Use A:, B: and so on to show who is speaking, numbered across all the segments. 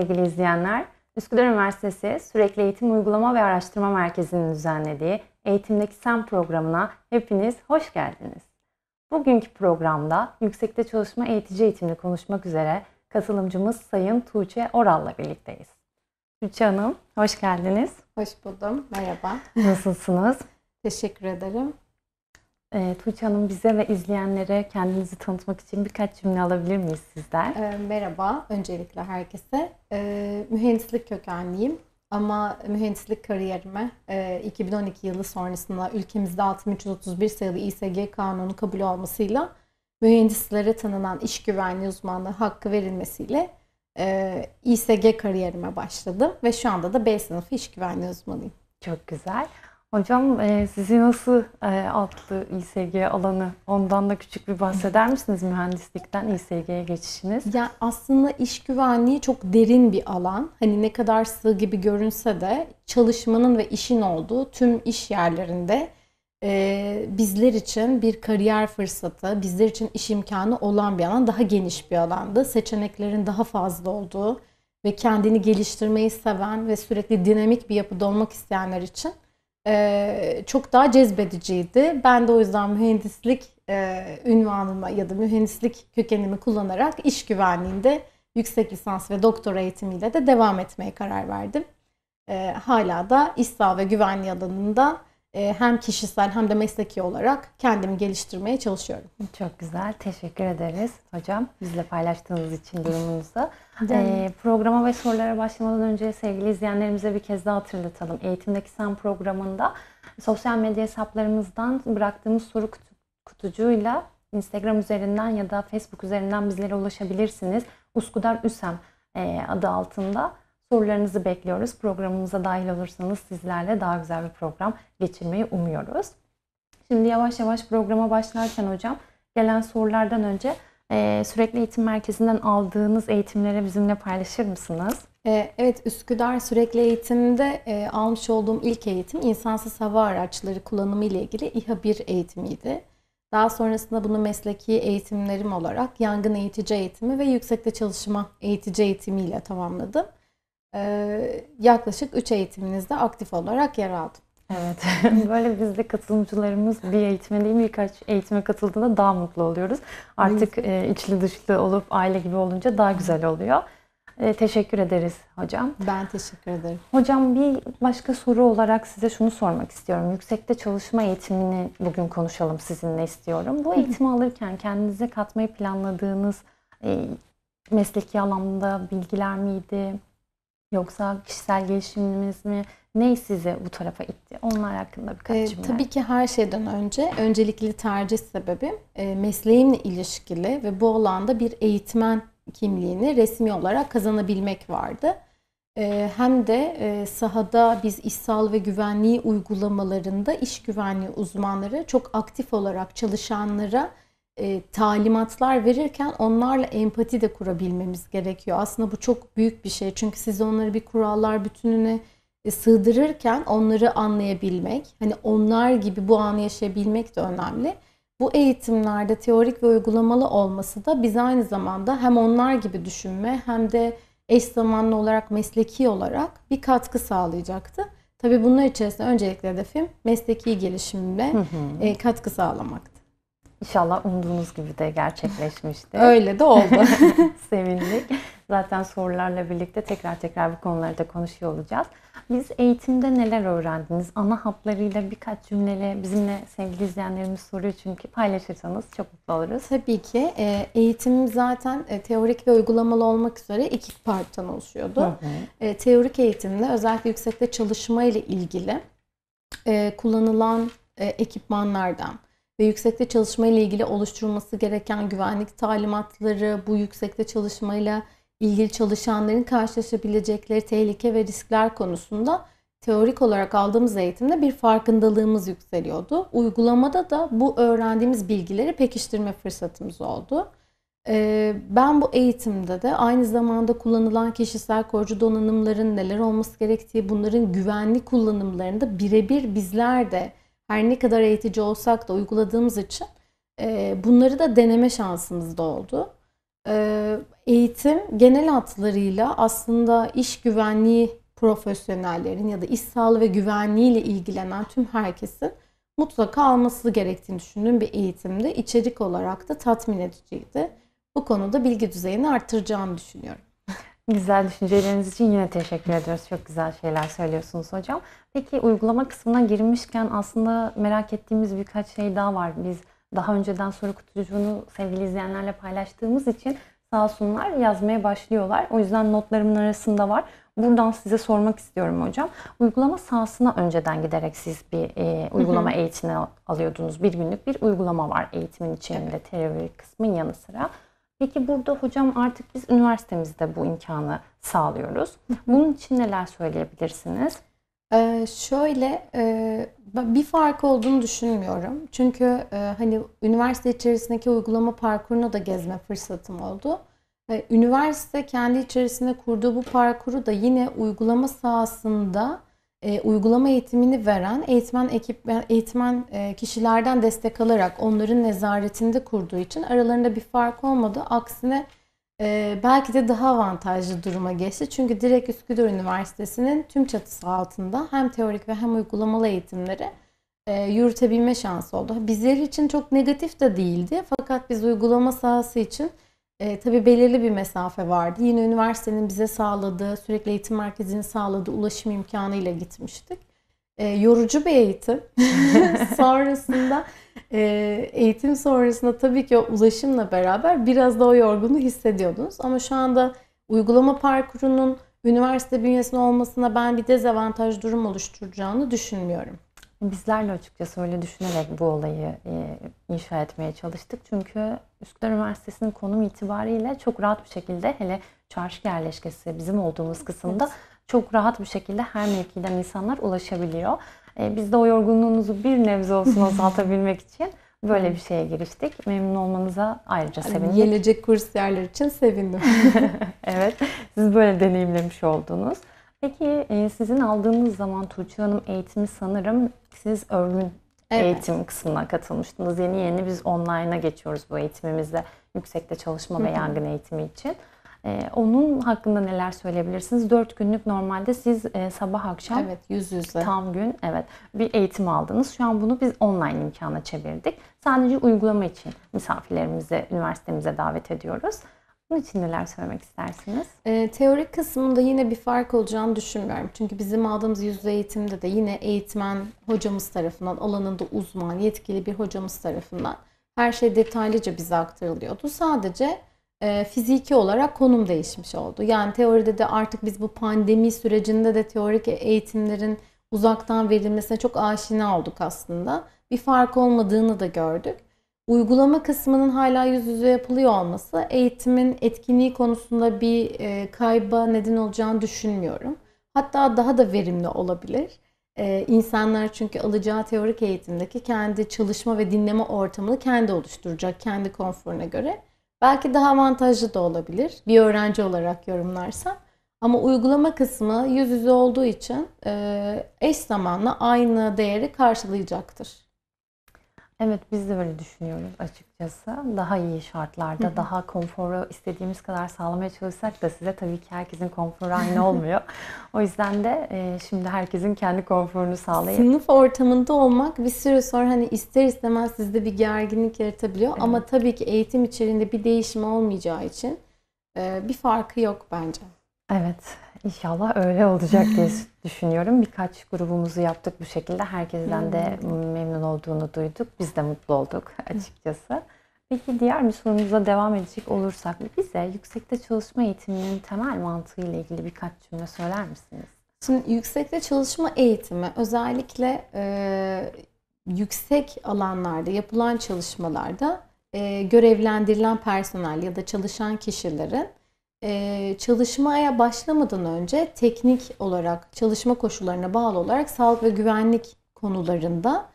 A: sevgili izleyenler. Üsküdar Üniversitesi Sürekli Eğitim Uygulama ve Araştırma Merkezi'nin düzenlediği Eğitimdeki Sen programına hepiniz hoş geldiniz. Bugünkü programda yüksekte çalışma eğitici eğitimini konuşmak üzere katılımcımız Sayın Tuğçe Oral'la birlikteyiz. Tuğçe Hanım, hoş geldiniz. Hoş buldum, merhaba. Nasılsınız? Teşekkür ederim. E, Tuğçe Hanım bize ve izleyenlere kendinizi tanıtmak için birkaç cümle alabilir miyiz sizden?
B: E, merhaba öncelikle herkese. E, mühendislik kökenliyim ama mühendislik kariyerime e, 2012 yılı sonrasında ülkemizde 6331 sayılı İSG kanunu kabul olmasıyla mühendislere tanınan iş güvenliği uzmanlığı hakkı verilmesiyle e, İSG kariyerime başladım ve şu anda da B
A: sınıfı iş güvenliği uzmanıyım. Çok güzel. Hocam e, sizi nasıl e, attı İSG alanı? Ondan da küçük bir bahseder misiniz mühendislikten İSG'ye geçişiniz? Yani aslında iş güvenliği çok derin bir alan. Hani ne kadar sığ gibi görünse
B: de çalışmanın ve işin olduğu tüm iş yerlerinde e, bizler için bir kariyer fırsatı, bizler için iş imkanı olan bir alan, daha geniş bir alandı. Seçeneklerin daha fazla olduğu ve kendini geliştirmeyi seven ve sürekli dinamik bir yapıda olmak isteyenler için e, çok daha cezbediciydi. Ben de o yüzden mühendislik e, ünvanımı ya da mühendislik kökenimi kullanarak iş güvenliğinde yüksek lisans ve doktora eğitimiyle de devam etmeye karar verdim. E, hala da iş sağ ve güvenliği alanında ee, hem kişisel hem de mesleki olarak
A: kendimi geliştirmeye çalışıyorum. Çok güzel. Teşekkür ederiz hocam. Bizle paylaştığınız için durumunuzu. Ee, programa ve sorulara başlamadan önce sevgili izleyenlerimize bir kez daha hatırlatalım. Eğitimdeki Sen programında sosyal medya hesaplarımızdan bıraktığımız soru kutucuğuyla Instagram üzerinden ya da Facebook üzerinden bizlere ulaşabilirsiniz. Uskudar Üsem e, adı altında Sorularınızı bekliyoruz. Programımıza dahil olursanız sizlerle daha güzel bir program geçirmeyi umuyoruz. Şimdi yavaş yavaş programa başlarken hocam gelen sorulardan önce e, sürekli eğitim merkezinden aldığınız eğitimleri bizimle paylaşır mısınız? E, evet Üsküdar sürekli eğitimde
B: e, almış olduğum ilk eğitim insansız hava araçları kullanımı ile ilgili İHA 1 eğitimiydi. Daha sonrasında bunu mesleki eğitimlerim olarak yangın eğitici eğitimi ve yüksekte çalışma eğitici eğitimiyle tamamladım e, yaklaşık 3
A: eğitiminizde aktif olarak yer aldım. Evet. Böyle biz de katılımcılarımız bir eğitime değil birkaç eğitime katıldığında daha mutlu oluyoruz. Artık e, içli dışlı olup aile gibi olunca daha güzel oluyor. E, teşekkür ederiz hocam. Ben teşekkür ederim. Hocam bir başka soru olarak size şunu sormak istiyorum. Yüksekte çalışma eğitimini bugün konuşalım sizinle istiyorum. Bu eğitimi alırken kendinize katmayı planladığınız e, mesleki alanda bilgiler miydi? Yoksa kişisel gelişimimiz mi? Ne sizi bu tarafa itti?
B: Onlar hakkında birkaç ee, cümle. Ee, tabii ki her şeyden önce öncelikli tercih sebebi e, mesleğimle ilişkili ve bu alanda bir eğitmen kimliğini resmi olarak kazanabilmek vardı. E, hem de e, sahada biz işsal ve güvenliği uygulamalarında iş güvenliği uzmanları çok aktif olarak çalışanlara e, talimatlar verirken onlarla empati de kurabilmemiz gerekiyor. Aslında bu çok büyük bir şey. Çünkü siz onları bir kurallar bütününe e, sığdırırken onları anlayabilmek, hani onlar gibi bu anı yaşayabilmek de önemli. Bu eğitimlerde teorik ve uygulamalı olması da biz aynı zamanda hem onlar gibi düşünme hem de eş zamanlı olarak mesleki olarak bir katkı sağlayacaktı. Tabii bunlar içerisinde öncelikle hedefim mesleki gelişimde hı hı. E, katkı
A: sağlamaktı. İnşallah umduğunuz gibi de gerçekleşmişti. Öyle de oldu. Sevindik. Zaten sorularla birlikte tekrar tekrar bu konuları da konuşuyor olacağız. Biz eğitimde neler öğrendiniz? Ana hatlarıyla birkaç cümleyle bizimle sevgili izleyenlerimiz soruyor çünkü paylaşırsanız çok mutlu oluruz. Tabii ki. Ee, eğitim zaten e, teorik
B: ve uygulamalı olmak üzere iki parçadan oluşuyordu. Hı hı. Ee, teorik eğitimde özellikle yüksekte çalışma ile ilgili e, kullanılan e, ekipmanlardan, ve yüksekte çalışmayla ilgili oluşturulması gereken güvenlik talimatları, bu yüksekte çalışmayla ilgili çalışanların karşılaşabilecekleri tehlike ve riskler konusunda teorik olarak aldığımız eğitimde bir farkındalığımız yükseliyordu. Uygulamada da bu öğrendiğimiz bilgileri pekiştirme fırsatımız oldu. Ee, ben bu eğitimde de aynı zamanda kullanılan kişisel koruyucu donanımların neler olması gerektiği, bunların güvenli kullanımlarında birebir bizler de her ne kadar eğitici olsak da uyguladığımız için e, bunları da deneme şansımız da oldu. E, eğitim genel hatlarıyla aslında iş güvenliği profesyonellerin ya da iş sağlığı ve güvenliği ile ilgilenen tüm herkesin mutlaka alması gerektiğini düşündüğüm bir eğitimde içerik olarak da tatmin ediciydi. Bu konuda bilgi düzeyini
A: arttıracağını düşünüyorum. Güzel düşünceleriniz için yine teşekkür ediyoruz. Çok güzel şeyler söylüyorsunuz hocam. Peki uygulama kısmına girmişken aslında merak ettiğimiz birkaç şey daha var. Biz daha önceden soru kutucuğunu sevgili izleyenlerle paylaştığımız için sağ olsunlar yazmaya başlıyorlar. O yüzden notlarımın arasında var. Buradan size sormak istiyorum hocam. Uygulama sahasına önceden giderek siz bir e, uygulama hı eğitimi alıyordunuz. Bir günlük bir uygulama var eğitimin içinde evet. teori kısmın yanı sıra. Peki burada hocam artık biz üniversitemizde bu imkanı sağlıyoruz. Bunun için neler söyleyebilirsiniz?
B: Ee, şöyle e, bir fark olduğunu düşünmüyorum. Çünkü e, hani üniversite içerisindeki uygulama parkuruna da gezme fırsatım oldu. E, üniversite kendi içerisinde kurduğu bu parkuru da yine uygulama sahasında e, uygulama eğitimini veren eğitmen ekip e, eğitmen e, kişilerden destek alarak onların nezaretinde kurduğu için aralarında bir fark olmadı. Aksine e, belki de daha avantajlı duruma geçti. Çünkü direkt Üsküdar Üniversitesi'nin tüm çatısı altında hem teorik ve hem uygulamalı eğitimleri e, yürütebilme şansı oldu. Bizler için çok negatif de değildi. Fakat biz uygulama sahası için e, tabii belirli bir mesafe vardı. Yine üniversitenin bize sağladığı, sürekli eğitim merkezinin sağladığı ulaşım imkanıyla gitmiştik. E, yorucu bir eğitim. Sonrasında e, eğitim sonrasında tabii ki o ulaşımla beraber biraz daha o yorgunluğu hissediyordunuz. Ama şu anda uygulama parkurunun üniversite bünyesinde olmasına ben bir dezavantaj
A: durum oluşturacağını düşünmüyorum. Bizler Bizlerle açıkçası öyle düşünerek bu olayı e, inşa etmeye çalıştık. Çünkü Üsküdar Üniversitesi'nin konum itibariyle çok rahat bir şekilde hele çarşı yerleşkesi bizim olduğumuz kısımda evet. çok rahat bir şekilde her mevkiden insanlar ulaşabiliyor. E, biz de o yorgunluğunuzu bir nebze olsun azaltabilmek için böyle bir şeye giriştik. Memnun olmanıza ayrıca sevindim. Gelecek kursiyerler için sevindim. evet, siz böyle deneyimlemiş oldunuz. Peki e, sizin aldığınız zaman Tuğçe Hanım eğitimi sanırım siz örgün evet. eğitim kısmına katılmıştınız. Yeni yeni biz online'a geçiyoruz bu eğitimimizde. Yüksekte çalışma ve yangın eğitimi için. Ee, onun hakkında neler söyleyebilirsiniz? 4 günlük normalde siz e, sabah akşam evet, yüz yüze. tam gün evet bir eğitim aldınız. Şu an bunu biz online imkana çevirdik. Sadece uygulama için misafirlerimizi üniversitemize davet ediyoruz. Bunun için neler söylemek istersiniz?
B: E, teorik kısmında yine bir fark olacağını düşünmüyorum. Çünkü bizim aldığımız yüzde eğitimde de yine eğitmen hocamız tarafından, alanında uzman, yetkili bir hocamız tarafından her şey detaylıca bize aktarılıyordu. Sadece e, fiziki olarak konum değişmiş oldu. Yani teoride de artık biz bu pandemi sürecinde de teorik eğitimlerin uzaktan verilmesine çok aşina olduk aslında. Bir fark olmadığını da gördük. Uygulama kısmının hala yüz yüze yapılıyor olması eğitimin etkinliği konusunda bir e, kayba neden olacağını düşünmüyorum. Hatta daha da verimli olabilir. Ee, insanlar çünkü alacağı teorik eğitimdeki kendi çalışma ve dinleme ortamını kendi oluşturacak, kendi konforuna göre. Belki daha avantajlı da olabilir bir öğrenci olarak yorumlarsam. Ama uygulama kısmı yüz yüze olduğu için eş zamanla aynı değeri karşılayacaktır.
A: Evet biz de böyle düşünüyoruz açıkçası. Daha iyi şartlarda, Hı-hı. daha konforu istediğimiz kadar sağlamaya çalışsak da size tabii ki herkesin konforu aynı olmuyor. o yüzden de e, şimdi herkesin kendi konforunu sağlayıp. Sınıf
B: ortamında olmak bir süre sonra hani ister istemez sizde bir gerginlik yaratabiliyor. Evet. Ama tabii ki eğitim içerisinde bir değişim olmayacağı için e, bir farkı yok bence.
A: Evet, inşallah öyle olacak diye düşünüyorum. Birkaç grubumuzu yaptık bu şekilde. Herkesten de hmm. memnun olduğunu duyduk. Biz de mutlu olduk açıkçası. Peki diğer bir sorumuza devam edecek olursak bize yüksekte çalışma eğitiminin temel mantığı ile ilgili birkaç cümle söyler misiniz? Şimdi yüksekte
B: çalışma eğitimi özellikle e, yüksek alanlarda yapılan çalışmalarda e, görevlendirilen personel ya da çalışan kişilerin e, çalışmaya başlamadan önce teknik olarak çalışma koşullarına bağlı olarak sağlık ve güvenlik konularında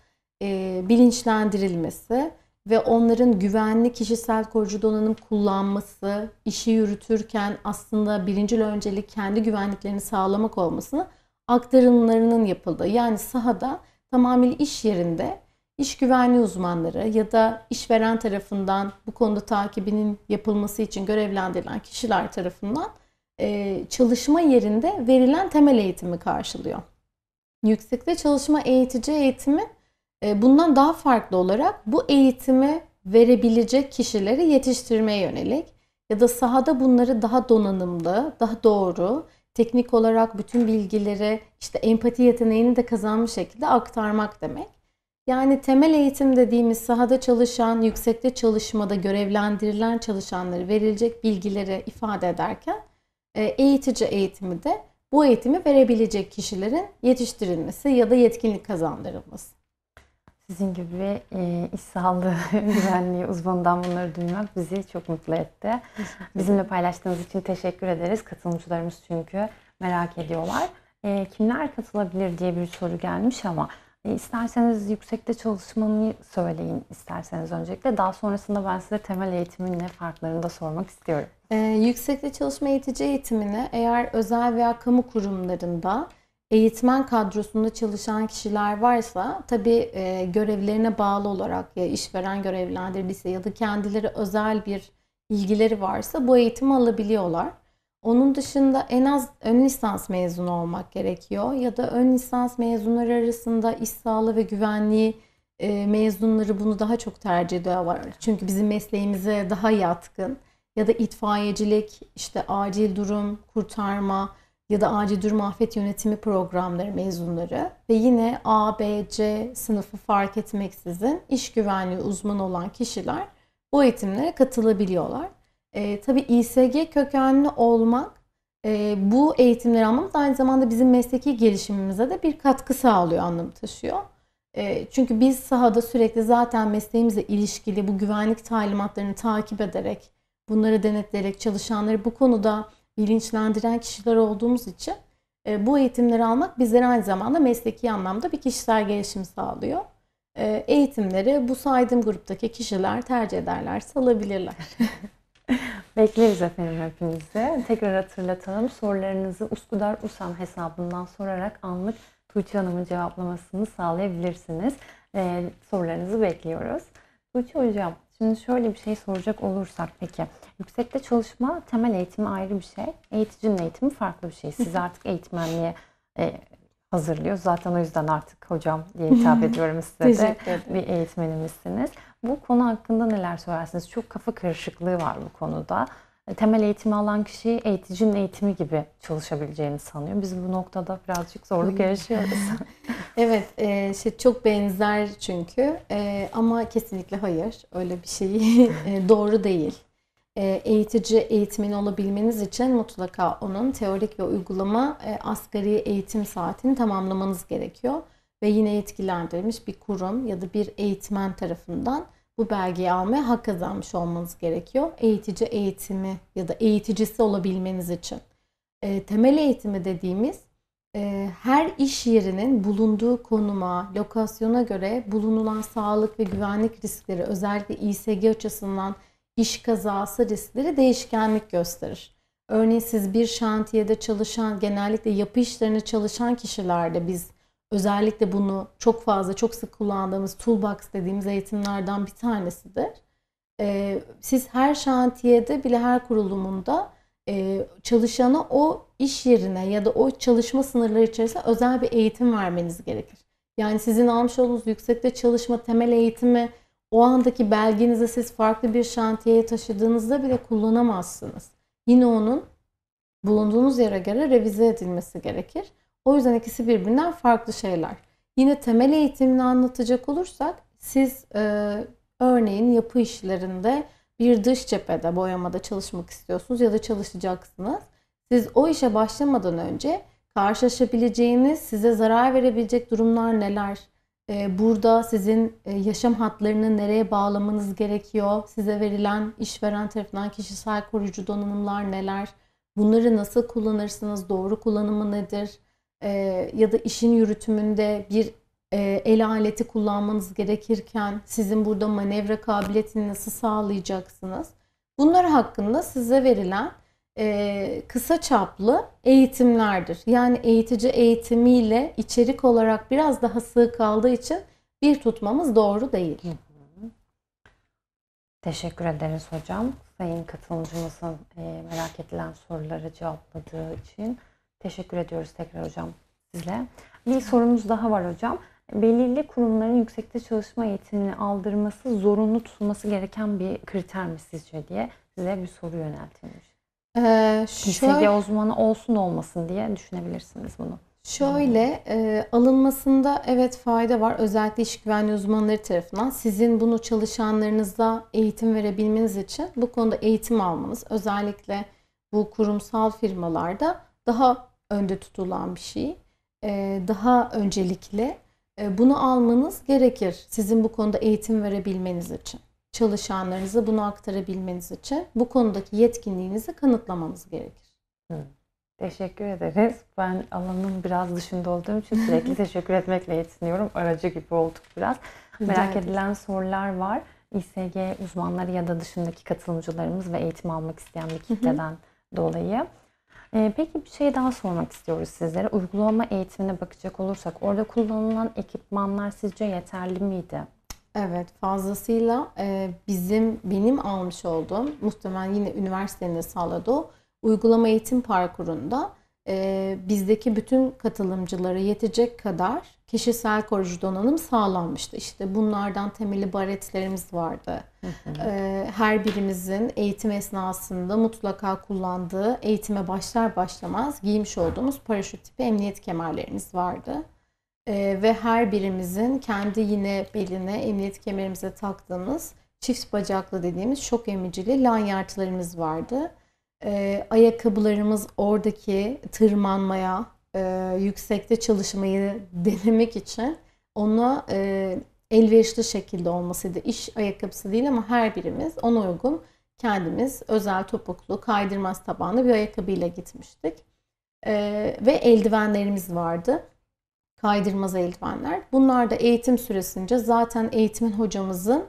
B: bilinçlendirilmesi ve onların güvenli kişisel koruyucu donanım kullanması, işi yürütürken aslında birincil öncelik kendi güvenliklerini sağlamak olmasını aktarımlarının yapıldığı yani sahada tamamıyla iş yerinde İş güvenliği uzmanları ya da işveren tarafından bu konuda takibinin yapılması için görevlendirilen kişiler tarafından e, çalışma yerinde verilen temel eğitimi karşılıyor. Yüksekte çalışma eğitici eğitimi e, bundan daha farklı olarak bu eğitimi verebilecek kişileri yetiştirmeye yönelik ya da sahada bunları daha donanımlı, daha doğru, teknik olarak bütün bilgileri işte empati yeteneğini de kazanmış şekilde aktarmak demek. Yani temel eğitim dediğimiz sahada çalışan, yüksekte çalışmada görevlendirilen çalışanları verilecek bilgileri ifade ederken e, eğitici eğitimi de bu eğitimi verebilecek kişilerin yetiştirilmesi ya da yetkinlik kazandırılması.
A: Sizin gibi e, iş sağlığı güvenliği uzmanından bunları duymak bizi çok mutlu etti. Bizimle paylaştığınız için teşekkür ederiz. Katılımcılarımız çünkü merak ediyorlar. E, kimler katılabilir diye bir soru gelmiş ama e, isterseniz yüksekte çalışmamı söyleyin isterseniz öncelikle. Daha sonrasında ben size temel eğitimin ne farklarını da sormak istiyorum. E,
B: yüksekte çalışma eğitici eğitimini eğer özel veya kamu kurumlarında eğitmen kadrosunda çalışan kişiler varsa tabii e, görevlerine bağlı olarak ya işveren görevlendirdiyse ya da kendileri özel bir ilgileri varsa bu eğitimi alabiliyorlar. Onun dışında en az ön lisans mezunu olmak gerekiyor ya da ön lisans mezunları arasında iş sağlığı ve güvenliği e, mezunları bunu daha çok tercih ediyorlar. Çünkü bizim mesleğimize daha yatkın ya da itfaiyecilik, işte acil durum, kurtarma ya da acil durum afet yönetimi programları mezunları ve yine A, B, C sınıfı fark etmeksizin iş güvenliği uzmanı olan kişiler bu eğitimlere katılabiliyorlar. E, tabii İSG kökenli olmak e, bu eğitimleri almamız aynı zamanda bizim mesleki gelişimimize de bir katkı sağlıyor, anlamı taşıyor. E, çünkü biz sahada sürekli zaten mesleğimize ilişkili bu güvenlik talimatlarını takip ederek, bunları denetleyerek çalışanları bu konuda bilinçlendiren kişiler olduğumuz için e, bu eğitimleri almak bizlere aynı zamanda mesleki anlamda bir kişisel gelişim sağlıyor. E, eğitimleri bu saydığım
A: gruptaki kişiler tercih ederler salabilirler. Bekleriz efendim hepinizi. Tekrar hatırlatalım. Sorularınızı Uskudar Usam hesabından sorarak anlık Tuğçe Hanım'ın cevaplamasını sağlayabilirsiniz. Ee, sorularınızı bekliyoruz. Tuğçe Hocam, şimdi şöyle bir şey soracak olursak peki. Yüksekte çalışma temel eğitimi ayrı bir şey. Eğiticinin eğitimi farklı bir şey. Siz artık eğitmenliğe e, hazırlıyor. Zaten o yüzden artık hocam diye hitap ediyorum size de. Bir eğitmenimizsiniz. Bu konu hakkında neler söylersiniz? Çok kafa karışıklığı var bu konuda. Temel eğitimi alan kişi eğiticinin eğitimi gibi çalışabileceğini sanıyor. Biz bu noktada birazcık zorluk yaşıyoruz.
B: evet, e, şey çok benzer çünkü e, ama kesinlikle hayır. Öyle bir şey e, doğru değil e, eğitici eğitimini olabilmeniz için mutlaka onun teorik ve uygulama e, asgari eğitim saatini tamamlamanız gerekiyor. Ve yine yetkilendirilmiş bir kurum ya da bir eğitmen tarafından bu belgeyi almaya hak kazanmış olmanız gerekiyor. Eğitici eğitimi ya da eğiticisi olabilmeniz için. E, temel eğitimi dediğimiz e, her iş yerinin bulunduğu konuma, lokasyona göre bulunulan sağlık ve güvenlik riskleri özellikle İSG açısından iş kazası riskleri değişkenlik gösterir. Örneğin siz bir şantiyede çalışan, genellikle yapı işlerine çalışan kişilerde biz özellikle bunu çok fazla, çok sık kullandığımız toolbox dediğimiz eğitimlerden bir tanesidir. E, siz her şantiyede bile her kurulumunda e, çalışana o iş yerine ya da o çalışma sınırları içerisinde özel bir eğitim vermeniz gerekir. Yani sizin almış olduğunuz yüksekte çalışma temel eğitimi o andaki belgenizi siz farklı bir şantiyeye taşıdığınızda bile kullanamazsınız. Yine onun bulunduğunuz yere göre revize edilmesi gerekir. O yüzden ikisi birbirinden farklı şeyler. Yine temel eğitimini anlatacak olursak siz e, örneğin yapı işlerinde bir dış cephede boyamada çalışmak istiyorsunuz ya da çalışacaksınız. Siz o işe başlamadan önce karşılaşabileceğiniz, size zarar verebilecek durumlar neler? E, burada sizin e, yaşam hatlarını nereye bağlamanız gerekiyor? Size verilen işveren tarafından kişisel koruyucu donanımlar neler? Bunları nasıl kullanırsınız? Doğru kullanımı nedir? e, ya da işin yürütümünde bir e, el aleti kullanmanız gerekirken sizin burada manevra kabiliyetini nasıl sağlayacaksınız? Bunlar hakkında size verilen e, kısa çaplı eğitimlerdir. Yani eğitici eğitimiyle içerik olarak biraz daha sığ kaldığı için bir tutmamız doğru değil. Hı
A: hı. Teşekkür ederiz hocam. Sayın katılımcımızın e, merak edilen soruları cevapladığı için. Teşekkür ediyoruz tekrar hocam sizle. Bir sorumuz daha var hocam. Belirli kurumların yüksekte çalışma eğitimini aldırması zorunlu tutulması gereken bir kriter mi sizce diye size bir soru yöneltilmiş. Ee, şöyle, uzmanı olsun olmasın diye düşünebilirsiniz bunu. Şöyle
B: e, alınmasında evet fayda var. Özellikle iş güvenliği uzmanları tarafından sizin bunu çalışanlarınıza eğitim verebilmeniz için bu konuda eğitim almanız özellikle bu kurumsal firmalarda daha önde tutulan bir şey. Ee, daha öncelikle ee, bunu almanız gerekir. Sizin bu konuda eğitim verebilmeniz için. Çalışanlarınıza bunu aktarabilmeniz için bu konudaki yetkinliğinizi kanıtlamanız
A: gerekir. Teşekkür ederiz. Ben alanın biraz dışında olduğum için sürekli teşekkür etmekle yetiniyorum. Aracı gibi olduk biraz. Güzel. Merak edilen sorular var. İSG uzmanları ya da dışındaki katılımcılarımız ve eğitim almak isteyen bir kitleden dolayı. Ee, peki bir şey daha sormak istiyoruz sizlere. Uygulama eğitimine bakacak olursak orada kullanılan ekipmanlar sizce yeterli miydi? Evet fazlasıyla
B: e, bizim benim almış olduğum muhtemelen yine üniversitenin de sağladığı uygulama eğitim parkurunda e, bizdeki bütün katılımcılara yetecek kadar kişisel koruyucu donanım sağlanmıştı. İşte bunlardan temeli baretlerimiz vardı. Ee, her birimizin eğitim esnasında mutlaka kullandığı eğitime başlar başlamaz giymiş olduğumuz paraşüt tipi emniyet kemerlerimiz vardı. Ee, ve her birimizin kendi yine beline emniyet kemerimize taktığımız çift bacaklı dediğimiz şok emicili lanyartlarımız vardı. Ee, ayakkabılarımız oradaki tırmanmaya, e, yüksekte çalışmayı denemek için ona e, elverişli şekilde olmasıydı. İş ayakkabısı değil ama her birimiz ona uygun kendimiz özel topuklu, kaydırmaz tabanlı bir ayakkabıyla gitmiştik. E, ve eldivenlerimiz vardı. Kaydırmaz eldivenler. Bunlar da eğitim süresince zaten eğitimin hocamızın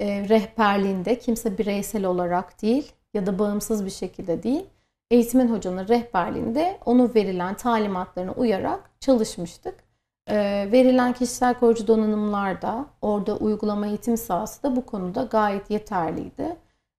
B: e, rehberliğinde kimse bireysel olarak değil ya da bağımsız bir şekilde değil eğitmen hocanın rehberliğinde onu verilen talimatlarına uyarak çalışmıştık. E, verilen kişisel koruyucu donanımlarda, orada uygulama eğitim sahası da bu konuda gayet yeterliydi.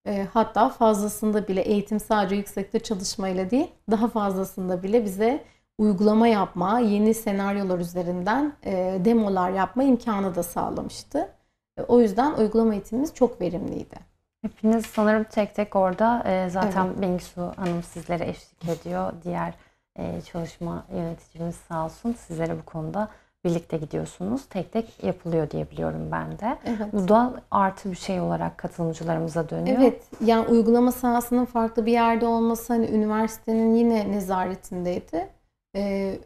B: E, hatta fazlasında bile eğitim sadece yüksekte çalışmayla değil daha fazlasında bile bize uygulama yapma, yeni senaryolar üzerinden e, demolar yapma imkanı da sağlamıştı. E, o yüzden uygulama eğitimimiz çok verimliydi.
A: Hepiniz sanırım tek tek orada. E, zaten evet. Bingsu Hanım sizlere eşlik ediyor. Diğer e, çalışma yöneticimiz sağ olsun sizlere bu konuda birlikte gidiyorsunuz. Tek tek yapılıyor diyebiliyorum ben de. Evet. Bu da artı bir şey olarak katılımcılarımıza dönüyor. Evet.
B: Yani uygulama sahasının farklı bir yerde olması hani üniversitenin yine nezaretindeydi. Ee,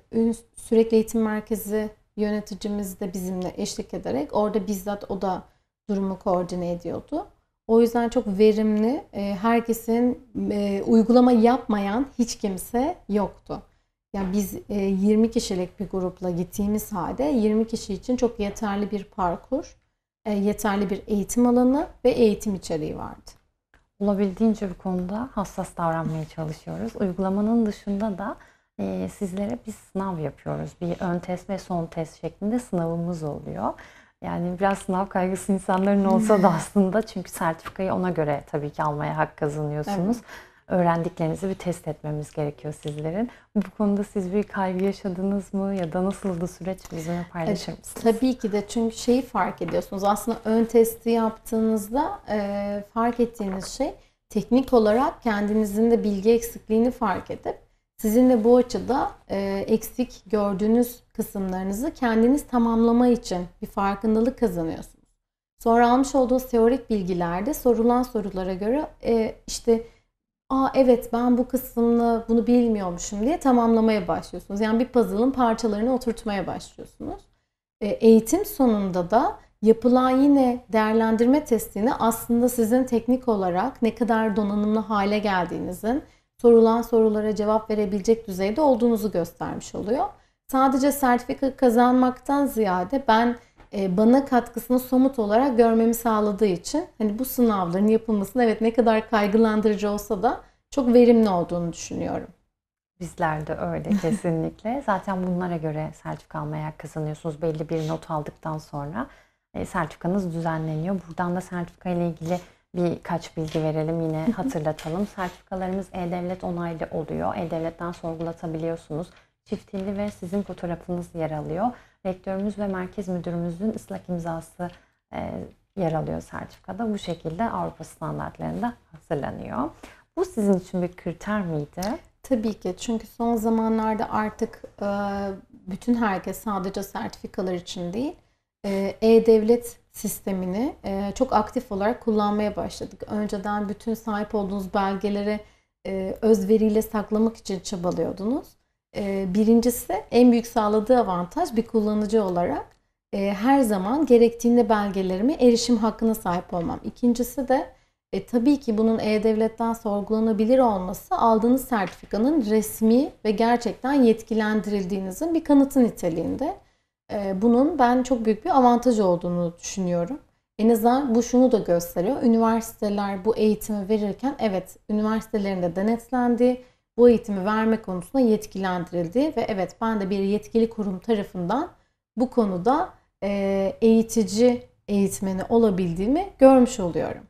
B: sürekli eğitim merkezi yöneticimiz de bizimle eşlik ederek orada bizzat o da durumu koordine ediyordu. O yüzden çok verimli, e, herkesin e, uygulama yapmayan hiç kimse yoktu. Yani biz 20 e, kişilik bir grupla gittiğimiz halde 20 kişi için çok yeterli bir parkur, yeterli bir eğitim
A: alanı ve eğitim içeriği vardı. Olabildiğince bir konuda hassas davranmaya çalışıyoruz. Uygulamanın dışında da sizlere bir sınav yapıyoruz. Bir ön test ve son test şeklinde sınavımız oluyor. Yani biraz sınav kaygısı insanların olsa da hmm. aslında çünkü sertifikayı ona göre tabii ki almaya hak kazanıyorsunuz. Evet. Öğrendiklerinizi bir test etmemiz gerekiyor sizlerin. Bu konuda siz bir kaygı yaşadınız mı ya da nasıldı süreç bizimle paylaşır mısınız?
B: Tabii ki de çünkü şeyi fark ediyorsunuz. Aslında ön testi yaptığınızda e, fark ettiğiniz şey teknik olarak kendinizin de bilgi eksikliğini fark edip sizin de bu açıda e, eksik gördüğünüz kısımlarınızı kendiniz tamamlama için bir farkındalık kazanıyorsunuz. Sonra almış olduğunuz teorik bilgilerde sorulan sorulara göre e, işte aa evet ben bu kısımla bunu bilmiyormuşum diye tamamlamaya başlıyorsunuz. Yani bir puzzle'ın parçalarını oturtmaya başlıyorsunuz. E, eğitim sonunda da yapılan yine değerlendirme testini aslında sizin teknik olarak ne kadar donanımlı hale geldiğinizin sorulan sorulara cevap verebilecek düzeyde olduğunuzu göstermiş oluyor. Sadece sertifika kazanmaktan ziyade ben e, bana katkısını somut olarak görmemi sağladığı için hani bu sınavların yapılmasının evet ne kadar kaygılandırıcı olsa da çok verimli olduğunu
A: düşünüyorum. Bizler de öyle kesinlikle. Zaten bunlara göre sertifika almaya kazanıyorsunuz. Belli bir not aldıktan sonra e, sertifikanız düzenleniyor. Buradan da sertifika ile ilgili birkaç bilgi verelim yine hatırlatalım. Sertifikalarımız E-Devlet onaylı oluyor. E-Devlet'ten sorgulatabiliyorsunuz. Çift ve sizin fotoğrafınız yer alıyor. Rektörümüz ve merkez müdürümüzün ıslak imzası e, yer alıyor sertifikada. Bu şekilde Avrupa standartlarında hazırlanıyor. Bu sizin için bir kriter miydi?
B: Tabii ki çünkü son
A: zamanlarda artık e, bütün herkes
B: sadece sertifikalar için değil e, e-devlet sistemini e, çok aktif olarak kullanmaya başladık. Önceden bütün sahip olduğunuz belgeleri e, özveriyle saklamak için çabalıyordunuz. E, birincisi en büyük sağladığı avantaj bir kullanıcı olarak e, her zaman gerektiğinde belgelerimi erişim hakkına sahip olmam. İkincisi de e, tabii ki bunun E-Devlet'ten sorgulanabilir olması aldığınız sertifikanın resmi ve gerçekten yetkilendirildiğinizin bir kanıtı niteliğinde. Ee, bunun ben çok büyük bir avantaj olduğunu düşünüyorum. En azından bu şunu da gösteriyor. Üniversiteler bu eğitimi verirken evet üniversitelerinde denetlendi, bu eğitimi verme konusunda yetkilendirildi ve evet ben de bir yetkili kurum tarafından bu konuda e, eğitici eğitmeni olabildiğimi
A: görmüş oluyorum.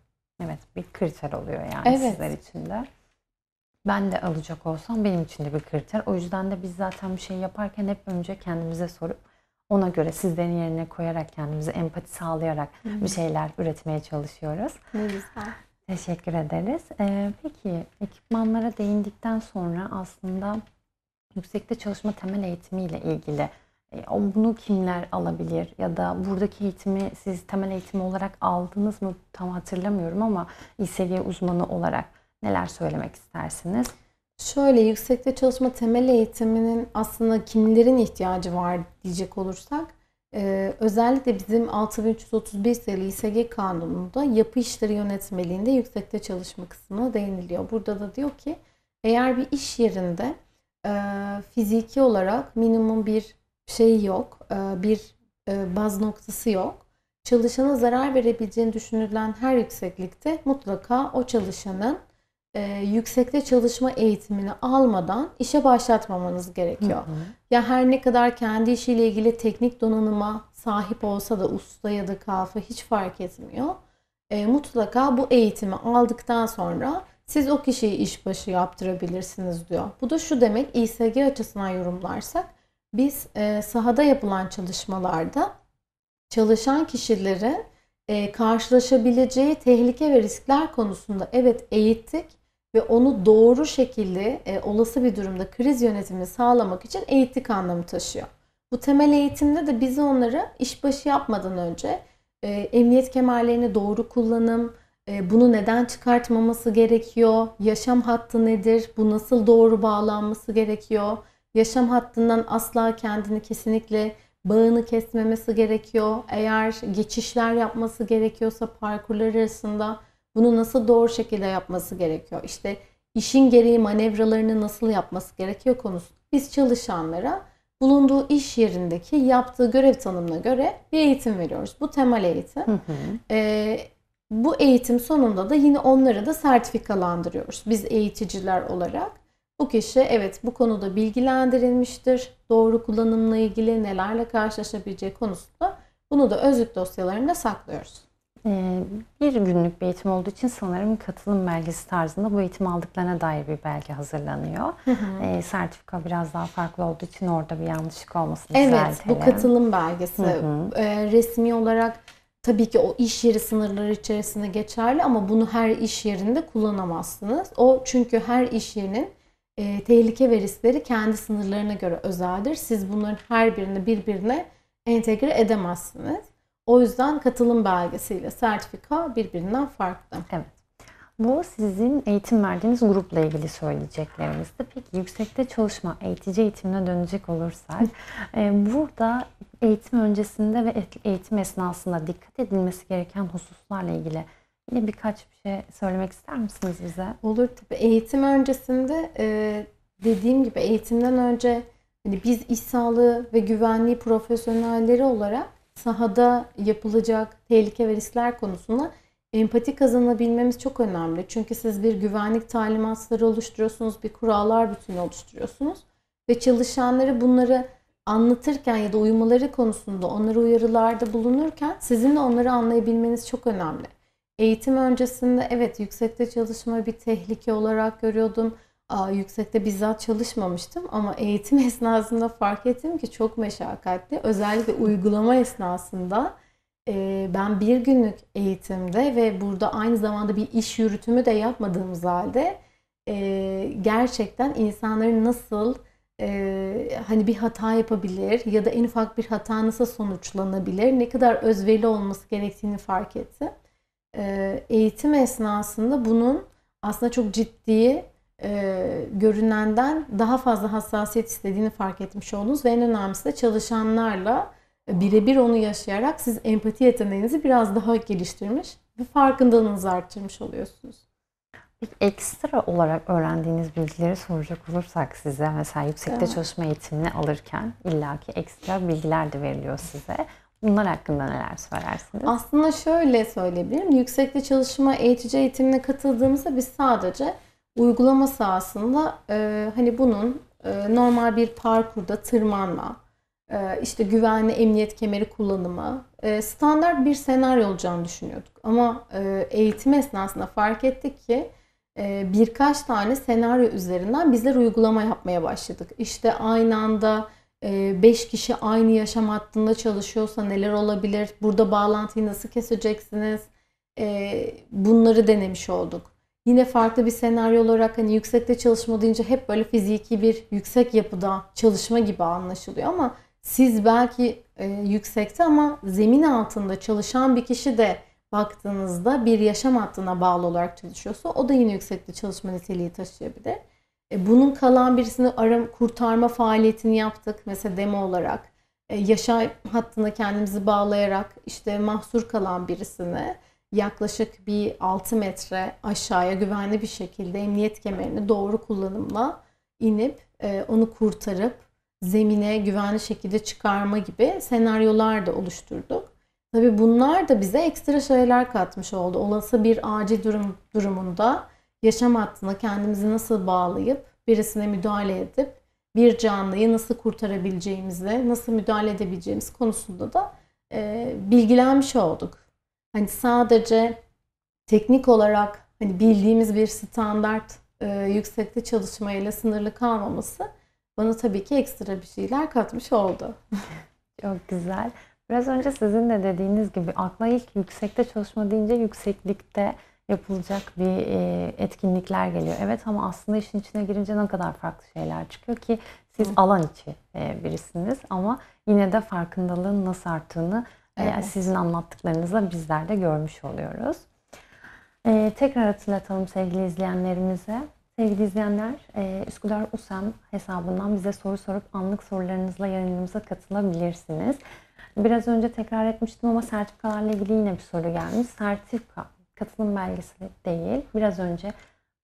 A: Evet bir kriter oluyor yani evet. sizler için de. Ben de alacak olsam benim için de bir kriter. O yüzden de biz zaten bir şey yaparken hep önce kendimize sorup ona göre sizlerin yerine koyarak kendimize empati sağlayarak Hı-hı. bir şeyler üretmeye çalışıyoruz. Ne güzel. Teşekkür ederiz. Ee, peki ekipmanlara değindikten sonra aslında yüksekte çalışma temel eğitimiyle ilgili e, bunu kimler alabilir ya da buradaki eğitimi siz temel eğitim olarak aldınız mı tam hatırlamıyorum ama iyi seviye uzmanı olarak neler söylemek istersiniz?
B: Şöyle yüksekte çalışma temel eğitiminin aslında kimlerin ihtiyacı var diyecek olursak ee, özellikle bizim 6331 sayılı İSG kanununda yapı işleri yönetmeliğinde yüksekte çalışma kısmına değiniliyor. Burada da diyor ki eğer bir iş yerinde e, fiziki olarak minimum bir şey yok, e, bir e, baz noktası yok. Çalışana zarar verebileceğini düşünülen her yükseklikte mutlaka o çalışanın e, yüksekte çalışma eğitimini almadan işe başlatmamanız gerekiyor. Hı hı. Ya her ne kadar kendi işiyle ilgili teknik donanıma sahip olsa da usta ya da kalfa hiç fark etmiyor. E, mutlaka bu eğitimi aldıktan sonra siz o kişiyi işbaşı yaptırabilirsiniz diyor. Bu da şu demek İSG açısından yorumlarsak biz e, sahada yapılan çalışmalarda çalışan kişilere e, karşılaşabileceği tehlike ve riskler konusunda evet eğittik ve onu doğru şekilde e, olası bir durumda kriz yönetimi sağlamak için eğittik anlamı taşıyor. Bu temel eğitimde de biz onları işbaşı yapmadan önce e, emniyet kemerlerini doğru kullanım, e, bunu neden çıkartmaması gerekiyor, yaşam hattı nedir, bu nasıl doğru bağlanması gerekiyor, yaşam hattından asla kendini kesinlikle bağını kesmemesi gerekiyor. Eğer geçişler yapması gerekiyorsa parkurlar arasında bunu nasıl doğru şekilde yapması gerekiyor? İşte işin gereği manevralarını nasıl yapması gerekiyor konusu. Biz çalışanlara bulunduğu iş yerindeki yaptığı görev tanımına göre bir eğitim veriyoruz. Bu temel eğitim. Hı hı. Ee, bu eğitim sonunda da yine onları da sertifikalandırıyoruz. Biz eğiticiler olarak bu kişi evet bu konuda bilgilendirilmiştir. Doğru kullanımla ilgili nelerle karşılaşabileceği konusunda bunu da özlük dosyalarında saklıyoruz.
A: Ee, bir günlük bir eğitim olduğu için sanırım katılım belgesi tarzında bu eğitim aldıklarına dair bir belge hazırlanıyor. Hı hı. Ee, sertifika biraz daha farklı olduğu için orada bir yanlışlık olmasın. Evet bu katılım belgesi. Hı hı.
B: Ee, resmi olarak tabii ki o iş yeri sınırları içerisinde geçerli ama bunu her iş yerinde kullanamazsınız. O çünkü her iş yerinin e, tehlike ve riskleri kendi sınırlarına göre özeldir. Siz bunların her birini birbirine entegre edemezsiniz. O yüzden katılım belgesiyle sertifika
A: birbirinden farklı. Evet. Bu sizin eğitim verdiğiniz grupla ilgili söyleyeceklerimizdi. Peki yüksekte çalışma, eğitici eğitimine dönecek olursak, e, burada eğitim öncesinde ve eğitim esnasında dikkat edilmesi gereken hususlarla ilgili yine birkaç bir şey söylemek ister misiniz bize? Olur tabii. Eğitim öncesinde
B: e, dediğim gibi eğitimden önce hani biz iş sağlığı ve güvenliği profesyonelleri olarak sahada yapılacak tehlike ve riskler konusunda empati kazanabilmemiz çok önemli. Çünkü siz bir güvenlik talimatları oluşturuyorsunuz, bir kurallar bütünü oluşturuyorsunuz ve çalışanları bunları anlatırken ya da uyumaları konusunda onları uyarılarda bulunurken sizin de onları anlayabilmeniz çok önemli. Eğitim öncesinde evet yüksekte çalışma bir tehlike olarak görüyordum yüksekte bizzat çalışmamıştım ama eğitim esnasında fark ettim ki çok meşakkatli. Özellikle uygulama esnasında e, ben bir günlük eğitimde ve burada aynı zamanda bir iş yürütümü de yapmadığımız halde e, gerçekten insanların nasıl e, hani bir hata yapabilir ya da en ufak bir hata nasıl sonuçlanabilir, ne kadar özverili olması gerektiğini fark ettim. E, eğitim esnasında bunun aslında çok ciddi e, görünenden daha fazla hassasiyet istediğini fark etmiş oldunuz ve en önemlisi de çalışanlarla birebir onu yaşayarak siz empati yeteneğinizi biraz daha geliştirmiş ve farkındalığınızı arttırmış oluyorsunuz.
A: Bir Ekstra olarak öğrendiğiniz bilgileri soracak olursak size mesela yüksekte evet. çalışma eğitimini alırken illaki ekstra bilgiler de veriliyor size. Bunlar hakkında neler söylersiniz?
B: Aslında şöyle söyleyebilirim. Yüksekte çalışma eğitici eğitimine katıldığımızda biz sadece uygulama sahasında e, hani bunun e, normal bir parkurda tırmanma, e, işte güvenli emniyet kemeri kullanımı, e, standart bir senaryo olacağını düşünüyorduk. Ama e, eğitim esnasında fark ettik ki e, birkaç tane senaryo üzerinden bizler uygulama yapmaya başladık. İşte aynı anda 5 e, kişi aynı yaşam hattında çalışıyorsa neler olabilir? Burada bağlantıyı nasıl keseceksiniz? E, bunları denemiş olduk. Yine farklı bir senaryo olarak hani yüksekte çalışma deyince hep böyle fiziki bir yüksek yapıda çalışma gibi anlaşılıyor ama siz belki e, yüksekte ama zemin altında çalışan bir kişi de baktığınızda bir yaşam hattına bağlı olarak çalışıyorsa o da yine yüksekte çalışma niteliği taşıyabilir. E, bunun kalan birisini aram, kurtarma faaliyetini yaptık mesela demo olarak. E, yaşam hattına kendimizi bağlayarak işte mahsur kalan birisini yaklaşık bir 6 metre aşağıya güvenli bir şekilde emniyet kemerini doğru kullanımla inip e, onu kurtarıp zemine güvenli şekilde çıkarma gibi senaryolar da oluşturduk. Tabi bunlar da bize ekstra şeyler katmış oldu. Olası bir acil durum durumunda yaşam hattına kendimizi nasıl bağlayıp birisine müdahale edip bir canlıyı nasıl kurtarabileceğimizle, nasıl müdahale edebileceğimiz konusunda da e, bilgilenmiş olduk hani sadece teknik olarak hani bildiğimiz bir standart e, yüksekte çalışmayla
A: sınırlı kalmaması bana tabii ki ekstra bir şeyler katmış oldu. Çok güzel. Biraz önce sizin de dediğiniz gibi akla ilk yüksekte çalışma deyince yükseklikte yapılacak bir e, etkinlikler geliyor. Evet ama aslında işin içine girince ne kadar farklı şeyler çıkıyor ki siz alan içi e, birisiniz ama yine de farkındalığın nasıl arttığını Evet. Sizin anlattıklarınızla bizler de görmüş oluyoruz. Ee, tekrar hatırlatalım sevgili izleyenlerimize. Sevgili izleyenler, e, Üsküdar USEM hesabından bize soru sorup anlık sorularınızla yayınımıza katılabilirsiniz. Biraz önce tekrar etmiştim ama sertifikalarla ilgili yine bir soru gelmiş. Sertifika katılım belgesi değil. Biraz önce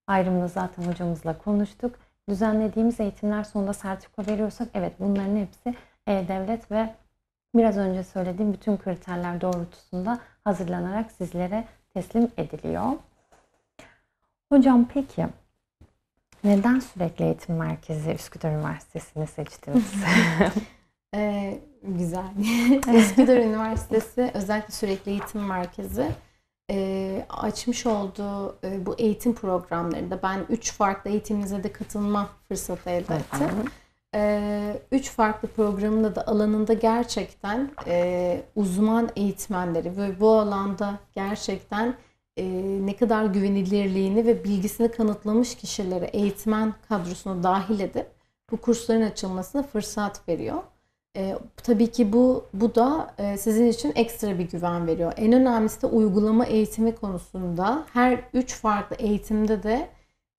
A: ayrımını zaten hocamızla konuştuk. Düzenlediğimiz eğitimler sonunda sertifika veriyorsak evet bunların hepsi e, devlet ve biraz önce söylediğim bütün kriterler doğrultusunda hazırlanarak sizlere teslim ediliyor. Hocam peki neden sürekli eğitim merkezi Üsküdar Üniversitesi'ni seçtiniz? ee, güzel.
B: Üsküdar Üniversitesi özellikle sürekli eğitim merkezi e, açmış olduğu e, bu eğitim programlarında ben 3 farklı eğitimimize de katılma fırsatı elde ettim e, üç farklı programında da alanında gerçekten e, uzman eğitmenleri ve bu alanda gerçekten e, ne kadar güvenilirliğini ve bilgisini kanıtlamış kişilere eğitmen kadrosuna dahil edip bu kursların açılmasına fırsat veriyor. E, tabii ki bu bu da e, sizin için ekstra bir güven veriyor. En önemlisi de uygulama eğitimi konusunda her üç farklı eğitimde de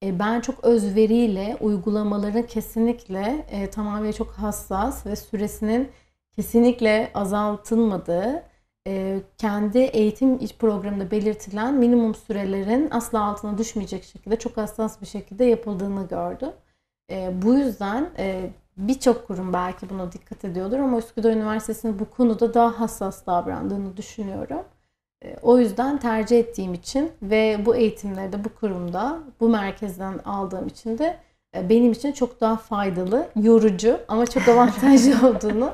B: e, ben çok özveriyle uygulamaların kesinlikle e, tamamıyla çok hassas ve süresinin kesinlikle azaltılmadığı, e, kendi eğitim programında belirtilen minimum sürelerin asla altına düşmeyecek şekilde çok hassas bir şekilde yapıldığını gördüm. E, bu yüzden birçok kurum belki buna dikkat ediyordur ama Üsküdar Üniversitesi'nin bu konuda daha hassas davrandığını düşünüyorum. E, o yüzden tercih ettiğim için ve bu eğitimlerde bu kurumda bu merkezden aldığım için de e, benim için çok daha faydalı, yorucu ama çok avantajlı olduğunu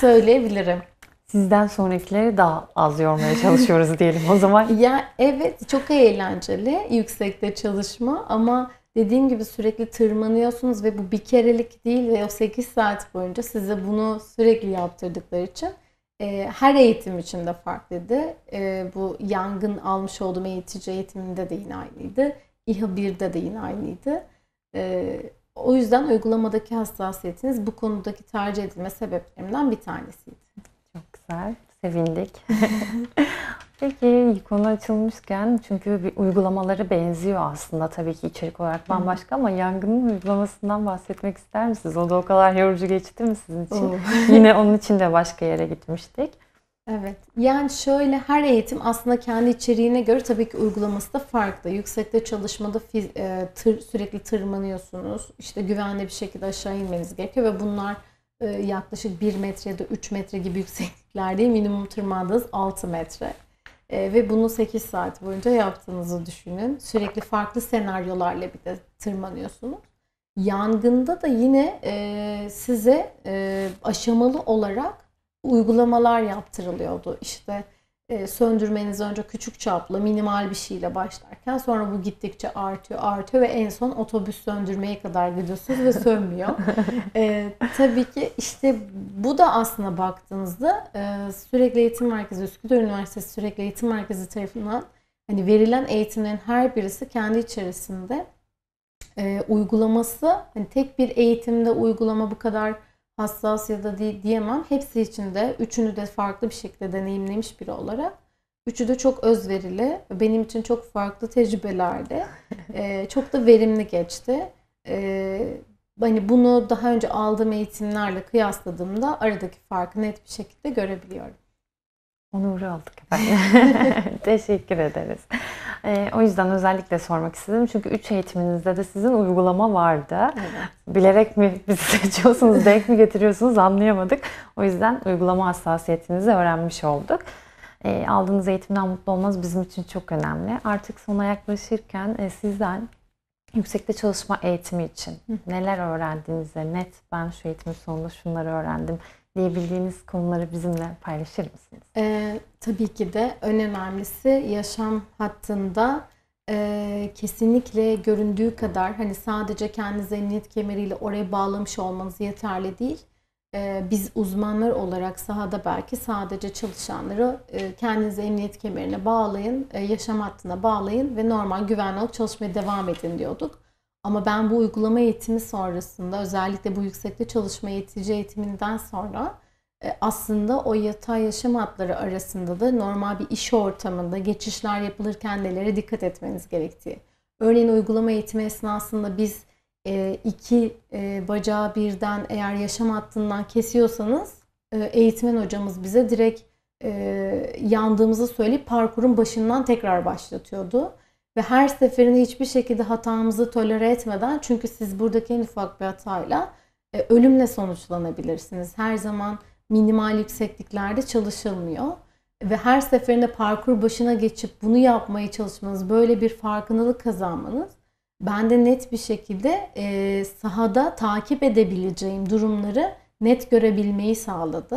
B: söyleyebilirim. Sizden sonrakileri daha
A: az yormaya çalışıyoruz diyelim o zaman. ya
B: evet çok eğlenceli yüksekte çalışma ama dediğim gibi sürekli tırmanıyorsunuz ve bu bir kerelik değil ve o 8 saat boyunca size bunu sürekli yaptırdıkları için e, her eğitim için de farklıydı. E, ee, bu yangın almış olduğum eğitici eğitiminde de yine aynıydı. İHA 1'de de yine aynıydı. E, o yüzden uygulamadaki hassasiyetiniz bu konudaki tercih edilme sebeplerinden bir tanesiydi.
A: Çok güzel, sevindik. Peki konu açılmışken çünkü bir uygulamaları benziyor aslında tabii ki içerik olarak bambaşka ama yangının uygulamasından bahsetmek ister misiniz? O da o kadar yorucu geçti mi sizin için? Oh. Yine onun için de başka yere gitmiştik.
B: Evet. Yani şöyle her eğitim aslında kendi içeriğine göre tabii ki uygulaması da farklı. Yüksekte çalışmada e, tır, sürekli tırmanıyorsunuz. İşte güvenli bir şekilde aşağı inmeniz gerekiyor ve bunlar e, yaklaşık 1 metre ya da 3 metre gibi yüksekliklerde minimum tırmandığınız 6 metre. E, ve bunu 8 saat boyunca yaptığınızı düşünün. Sürekli farklı senaryolarla bir de tırmanıyorsunuz. Yangında da yine e, size e, aşamalı olarak uygulamalar yaptırılıyordu. İşte e, söndürmeniz önce küçük çaplı, minimal bir şeyle başlarken sonra bu gittikçe artıyor, artıyor ve en son otobüs söndürmeye kadar gidiyorsunuz ve sönmüyor. e, tabii ki işte bu da aslında baktığınızda e, Sürekli Eğitim Merkezi, Üsküdar Üniversitesi Sürekli Eğitim Merkezi tarafından hani verilen eğitimlerin her birisi kendi içerisinde e, uygulaması, hani tek bir eğitimde uygulama bu kadar hassas ya da diyemem. Hepsi içinde üçünü de farklı bir şekilde deneyimlemiş biri olarak. Üçü de çok özverili. Benim için çok farklı tecrübelerdi. ee, çok da verimli geçti. Ee, hani bunu daha önce aldığım eğitimlerle kıyasladığımda aradaki farkı net bir şekilde görebiliyorum.
A: Onuru aldık efendim. Teşekkür ederiz. E, o yüzden özellikle sormak istedim. Çünkü 3 eğitiminizde de sizin uygulama vardı. Evet. Bilerek mi bizi seçiyorsunuz, denk mi getiriyorsunuz anlayamadık. O yüzden uygulama hassasiyetinizi öğrenmiş olduk. E, aldığınız eğitimden mutlu olmanız bizim için çok önemli. Artık sona yaklaşırken e, sizden yüksekte çalışma eğitimi için neler öğrendiğinize net ben şu eğitimin sonunda şunları öğrendim diyebildiğiniz konuları bizimle paylaşır mısınız?
B: Ee, tabii ki de en önemlisi yaşam hattında e, kesinlikle göründüğü kadar hani sadece kendinize emniyet kemeriyle oraya bağlamış olmanız yeterli değil. E, biz uzmanlar olarak sahada belki sadece çalışanları e, kendinize emniyet kemerine bağlayın, e, yaşam hattına bağlayın ve normal güvenli çalışmaya devam edin diyorduk. Ama ben bu uygulama eğitimi sonrasında özellikle bu yüksekte çalışma yetici eğitiminden sonra e, aslında o yatay yaşam hatları arasında da normal bir iş ortamında geçişler yapılırken nelere dikkat etmeniz gerektiği. Örneğin uygulama eğitimi esnasında biz e, iki e, bacağı birden eğer yaşam hattından kesiyorsanız eğitmen hocamız bize direkt yandığımızı söyleyip parkurun başından tekrar başlatıyordu ve her seferinde hiçbir şekilde hatamızı tolere etmeden çünkü siz buradaki en ufak bir hatayla e, ölümle sonuçlanabilirsiniz. Her zaman minimal yüksekliklerde çalışılmıyor ve her seferinde parkur başına geçip bunu yapmaya çalışmanız, böyle bir farkındalık kazanmanız bende net bir şekilde e, sahada takip edebileceğim durumları net görebilmeyi sağladı.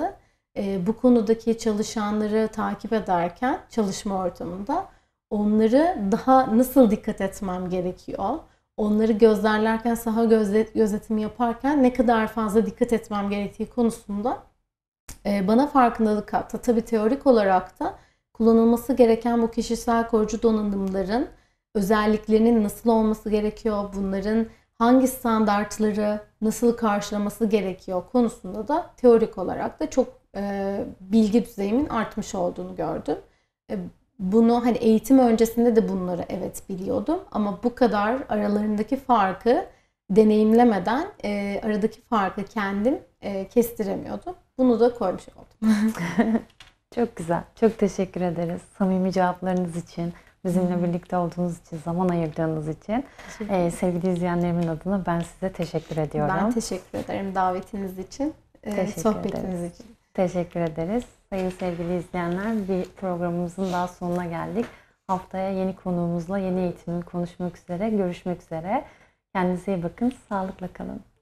B: E, bu konudaki çalışanları takip ederken çalışma ortamında onları daha nasıl dikkat etmem gerekiyor? Onları gözlerlerken, saha gözlet, gözetimi yaparken ne kadar fazla dikkat etmem gerektiği konusunda e, bana farkındalık kattı. Tabii teorik olarak da kullanılması gereken bu kişisel koruyucu donanımların özelliklerinin nasıl olması gerekiyor, bunların hangi standartları nasıl karşılaması gerekiyor konusunda da teorik olarak da çok e, bilgi düzeyimin artmış olduğunu gördüm. E, bunu hani eğitim öncesinde de bunları evet biliyordum ama bu kadar aralarındaki farkı deneyimlemeden e, aradaki farkı kendim e, kestiremiyordum. Bunu da koymuş oldum.
A: çok güzel. Çok teşekkür ederiz samimi cevaplarınız için. Bizimle birlikte olduğunuz için, zaman ayırdığınız için e, sevgili izleyenlerimin adına ben size teşekkür ediyorum. Ben
B: teşekkür ederim davetiniz için, e, sohbetiniz
A: ederiz. için. Teşekkür ederiz. Sayın sevgili izleyenler bir programımızın daha sonuna geldik. Haftaya yeni konuğumuzla yeni eğitimi konuşmak üzere, görüşmek üzere. Kendinize iyi bakın, sağlıkla kalın.